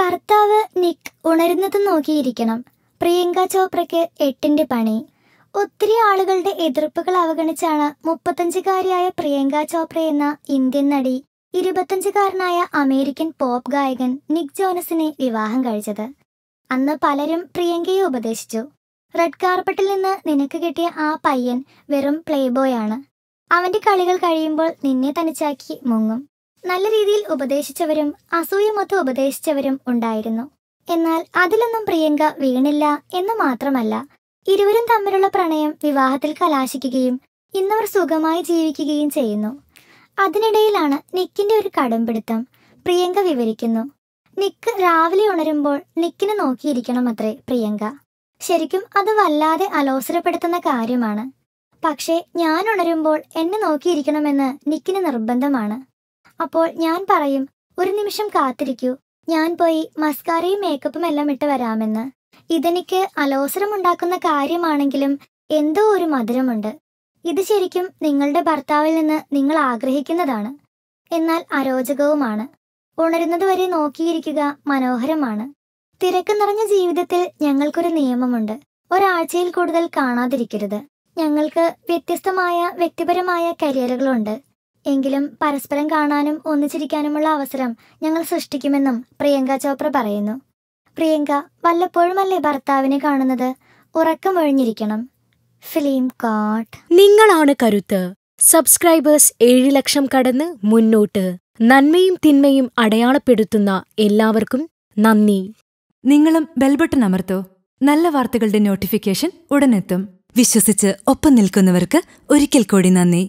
ഭർത്താവ് നിക്ക് ഉണരുന്നത് നോക്കിയിരിക്കണം പ്രിയങ്ക ചോപ്രയ്ക്ക് എട്ടിന്റെ പണി ഒത്തിരി ആളുകളുടെ എതിർപ്പുകൾ അവഗണിച്ചാണ് മുപ്പത്തഞ്ചുകാരിയായ പ്രിയങ്ക ചോപ്ര എന്ന ഇന്ത്യൻ നടി ഇരുപത്തഞ്ചുകാരനായ അമേരിക്കൻ പോപ്പ് ഗായകൻ നിക് ജോനസിനെ വിവാഹം കഴിച്ചത് അന്ന് പലരും പ്രിയങ്കയെ ഉപദേശിച്ചു റെഡ് കാർപ്പറ്റിൽ നിന്ന് നിനക്ക് കിട്ടിയ ആ പയ്യൻ വെറും പ്ലേബോയാണ് അവന്റെ കളികൾ കഴിയുമ്പോൾ നിന്നെ തനിച്ചാക്കി മുങ്ങും നല്ല രീതിയിൽ ഉപദേശിച്ചവരും അസൂയമൊത്ത് ഉപദേശിച്ചവരും ഉണ്ടായിരുന്നു എന്നാൽ അതിലൊന്നും പ്രിയങ്ക വീണില്ല എന്ന് മാത്രമല്ല ഇരുവരും തമ്മിലുള്ള പ്രണയം വിവാഹത്തിൽ കലാശിക്കുകയും ഇന്നവർ സുഖമായി ജീവിക്കുകയും ചെയ്യുന്നു അതിനിടയിലാണ് നിക്കിന്റെ ഒരു കടുംപിടുത്തം പ്രിയങ്ക വിവരിക്കുന്നു നിക്ക് രാവിലെ ഉണരുമ്പോൾ നിക്കിനെ നോക്കിയിരിക്കണം അത്രേ പ്രിയങ്ക ശരിക്കും അത് വല്ലാതെ അലോസരപ്പെടുത്തുന്ന കാര്യമാണ് പക്ഷേ ഞാൻ ഉണരുമ്പോൾ എന്നെ നോക്കിയിരിക്കണമെന്ന് നിക്കിന് നിർബന്ധമാണ് അപ്പോൾ ഞാൻ പറയും ഒരു നിമിഷം കാത്തിരിക്കൂ ഞാൻ പോയി മസ്കാരയും മേക്കപ്പും എല്ലാം ഇട്ട് വരാമെന്ന് ഇതെനിക്ക് അലോസരമുണ്ടാക്കുന്ന കാര്യമാണെങ്കിലും എന്തോ ഒരു മധുരമുണ്ട് ഇത് ശരിക്കും നിങ്ങളുടെ ഭർത്താവിൽ നിന്ന് നിങ്ങൾ ആഗ്രഹിക്കുന്നതാണ് എന്നാൽ അരോചകവുമാണ് ഉണരുന്നതുവരെ നോക്കിയിരിക്കുക മനോഹരമാണ് തിരക്ക് നിറഞ്ഞ ജീവിതത്തിൽ ഞങ്ങൾക്കൊരു നിയമമുണ്ട് ഒരാഴ്ചയിൽ കൂടുതൽ കാണാതിരിക്കരുത് ഞങ്ങൾക്ക് വ്യത്യസ്തമായ വ്യക്തിപരമായ കരിയറുകളുണ്ട് എങ്കിലും പരസ്പരം കാണാനും ഒന്നിച്ചിരിക്കാനുമുള്ള അവസരം ഞങ്ങൾ സൃഷ്ടിക്കുമെന്നും പ്രിയങ്ക ചോപ്ര പറയുന്നു പ്രിയങ്ക വല്ലപ്പോഴുമല്ലേ ഭർത്താവിനെ കാണുന്നത് ഉറക്കമൊഴിഞ്ഞിരിക്കണം ഫിലിം കാട്ട് നിങ്ങളാണ് കരുത്ത് സബ്സ്ക്രൈബേഴ്സ് ഏഴ് ലക്ഷം കടന്ന് മുന്നോട്ട് നന്മയും തിന്മയും അടയാളപ്പെടുത്തുന്ന എല്ലാവർക്കും നന്ദി നിങ്ങളും ബെൽബട്ടൺ അമർത്തോ നല്ല വാർത്തകളുടെ നോട്ടിഫിക്കേഷൻ ഉടനെത്തും വിശ്വസിച്ച് ഒപ്പം നിൽക്കുന്നവർക്ക് ഒരിക്കൽ കൂടി നന്ദി